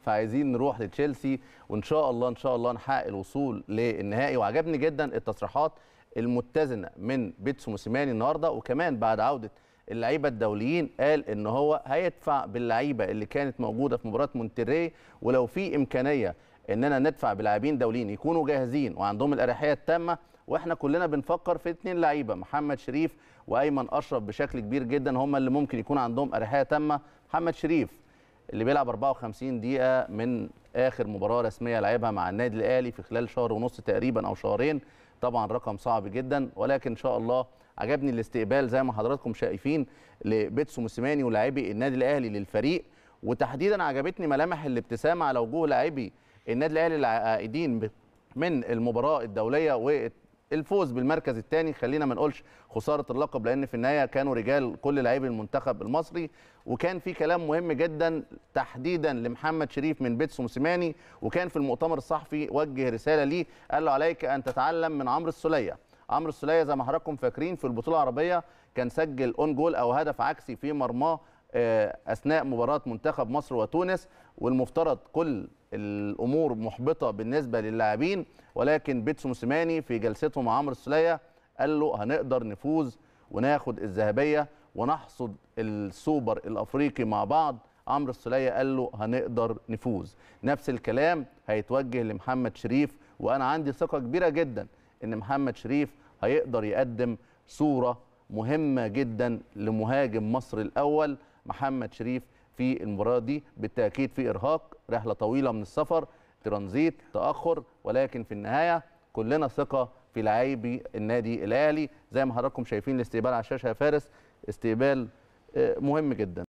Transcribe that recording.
فعايزين نروح لتشيلسي وان شاء الله ان شاء الله نحقق الوصول للنهائي وعجبني جدا التصريحات المتزنه من بيتسو موسيماني النهارده وكمان بعد عوده اللعيبه الدوليين قال ان هو هيدفع باللعيبه اللي كانت موجوده في مباراه مونتري ولو في امكانيه اننا ندفع بلاعبين دوليين يكونوا جاهزين وعندهم الاريحيه التامه واحنا كلنا بنفكر في اثنين لعيبه محمد شريف وايمن اشرف بشكل كبير جدا هم اللي ممكن يكون عندهم اريحيه تامه محمد شريف اللي بيلعب 54 دقيقه من اخر مباراه رسميه لعبها مع النادي الاهلي في خلال شهر ونص تقريبا او شهرين طبعا رقم صعب جدا ولكن ان شاء الله عجبني الاستقبال زي ما حضراتكم شايفين لبيتسو موسيماني ولاعبي النادي الاهلي للفريق وتحديدا عجبتني ملامح الابتسامه على وجوه لاعبي النادي الاهلي العائدين من المباراه الدوليه الفوز بالمركز الثاني خلينا ما نقولش خساره اللقب لان في النهايه كانوا رجال كل لاعبي المنتخب المصري وكان في كلام مهم جدا تحديدا لمحمد شريف من بيت سمسماني وكان في المؤتمر الصحفي وجه رساله ليه قال له عليك ان تتعلم من عمرو السليه عمرو السليه زي ما حضراتكم فاكرين في البطوله العربيه كان سجل اون جول او هدف عكسي في مرماه آه، اثناء مباراه منتخب مصر وتونس والمفترض كل الامور محبطه بالنسبه للاعبين ولكن بيتسو موسيماني في جلسته مع عمرو السليه قال له هنقدر نفوز وناخد الذهبيه ونحصد السوبر الافريقي مع بعض عمرو السليه قال له هنقدر نفوز نفس الكلام هيتوجه لمحمد شريف وانا عندي ثقه كبيره جدا ان محمد شريف هيقدر يقدم صوره مهمه جدا لمهاجم مصر الاول محمد شريف في المباراه دي بالتاكيد في ارهاق رحله طويله من السفر ترانزيت تاخر ولكن في النهايه كلنا ثقه في لعيبي النادي الاهلي زي ما حضراتكم شايفين الاستقبال على الشاشه يا فارس استقبال آه، مهم جدا